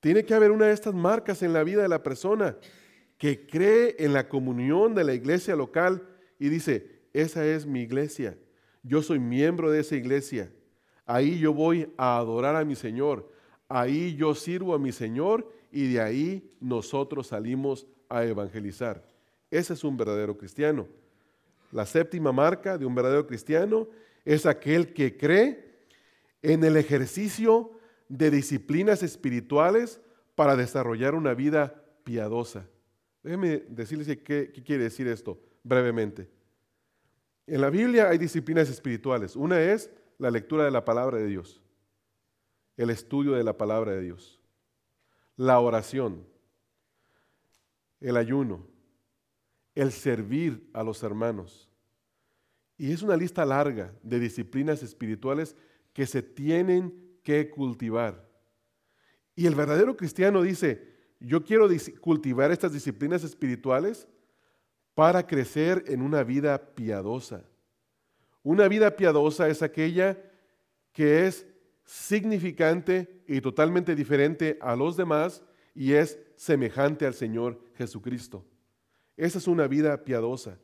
Tiene que haber una de estas marcas en la vida de la persona que cree en la comunión de la iglesia local y dice, esa es mi iglesia. Yo soy miembro de esa iglesia. Ahí yo voy a adorar a mi Señor. Ahí yo sirvo a mi Señor y de ahí nosotros salimos a evangelizar. Ese es un verdadero cristiano. La séptima marca de un verdadero cristiano es aquel que cree en el ejercicio de disciplinas espirituales para desarrollar una vida piadosa. Déjenme decirles qué, qué quiere decir esto brevemente. En la Biblia hay disciplinas espirituales. Una es la lectura de la palabra de Dios, el estudio de la palabra de Dios, la oración, el ayuno, el servir a los hermanos. Y es una lista larga de disciplinas espirituales que se tienen que cultivar. Y el verdadero cristiano dice, yo quiero cultivar estas disciplinas espirituales para crecer en una vida piadosa. Una vida piadosa es aquella que es significante y totalmente diferente a los demás y es semejante al Señor Jesucristo. Esa es una vida piadosa.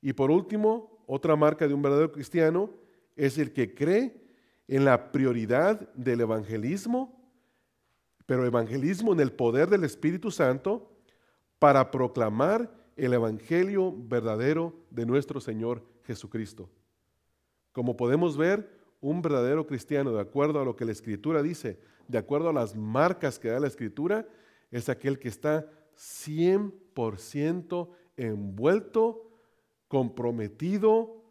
Y por último, otra marca de un verdadero cristiano es el que cree en la prioridad del evangelismo, pero evangelismo en el poder del Espíritu Santo para proclamar el evangelio verdadero de nuestro Señor Jesucristo. Como podemos ver, un verdadero cristiano, de acuerdo a lo que la Escritura dice, de acuerdo a las marcas que da la Escritura, es aquel que está 100% envuelto, comprometido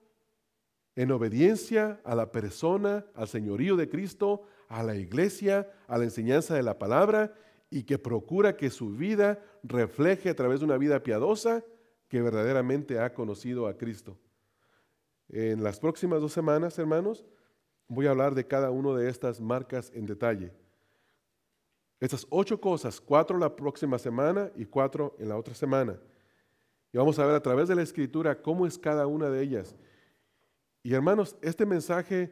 en obediencia a la persona, al señorío de Cristo, a la iglesia, a la enseñanza de la palabra y que procura que su vida refleje a través de una vida piadosa que verdaderamente ha conocido a Cristo. En las próximas dos semanas, hermanos, voy a hablar de cada una de estas marcas en detalle. Estas ocho cosas, cuatro la próxima semana y cuatro en la otra semana. Y vamos a ver a través de la escritura cómo es cada una de ellas. Y hermanos, este mensaje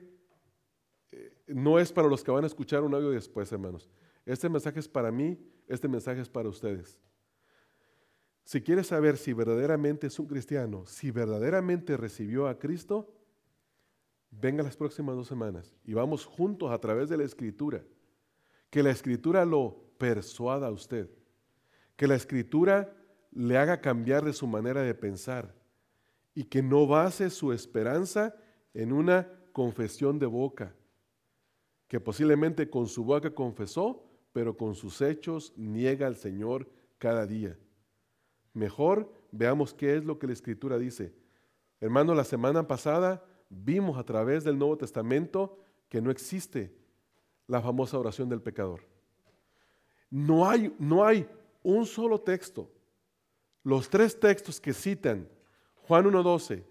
eh, no es para los que van a escuchar un audio después, hermanos. Este mensaje es para mí, este mensaje es para ustedes. Si quieres saber si verdaderamente es un cristiano, si verdaderamente recibió a Cristo, venga las próximas dos semanas y vamos juntos a través de la escritura que la escritura lo persuada a usted, que la escritura le haga cambiar de su manera de pensar y que no base su esperanza en una confesión de boca, que posiblemente con su boca confesó, pero con sus hechos niega al Señor cada día. Mejor veamos qué es lo que la Escritura dice. Hermano, la semana pasada vimos a través del Nuevo Testamento que no existe la famosa oración del pecador. No hay, no hay un solo texto. Los tres textos que citan Juan 1.12,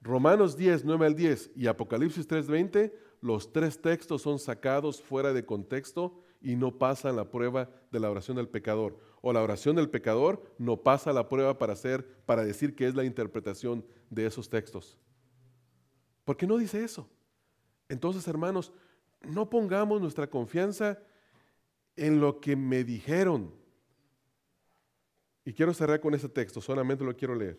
Romanos 10, 9 al 10 y Apocalipsis 3.20, los tres textos son sacados fuera de contexto y no pasan la prueba de la oración del pecador. O la oración del pecador no pasa la prueba para, para decir que es la interpretación de esos textos. ¿Por qué no dice eso? Entonces, hermanos, no pongamos nuestra confianza en lo que me dijeron. Y quiero cerrar con ese texto, solamente lo quiero leer.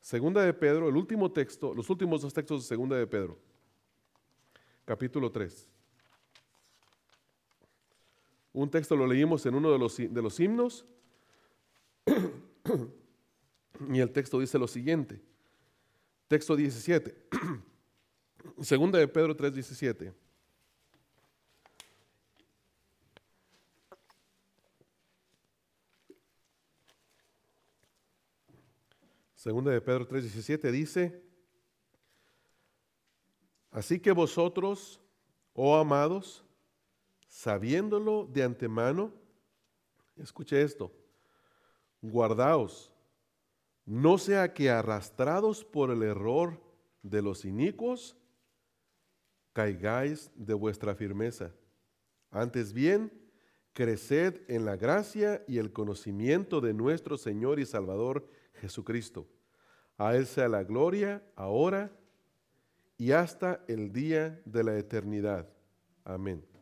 Segunda de Pedro, el último texto, los últimos dos textos de Segunda de Pedro, capítulo 3. Un texto lo leímos en uno de los, de los himnos y el texto dice lo siguiente. Texto 17. Segunda de Pedro 3:17. Segunda de Pedro 3:17 dice, así que vosotros, oh amados, sabiéndolo de antemano, escuche esto, guardaos, no sea que arrastrados por el error de los inicuos, caigáis de vuestra firmeza. Antes bien, creced en la gracia y el conocimiento de nuestro Señor y Salvador Jesucristo. A Él sea la gloria ahora y hasta el día de la eternidad. Amén.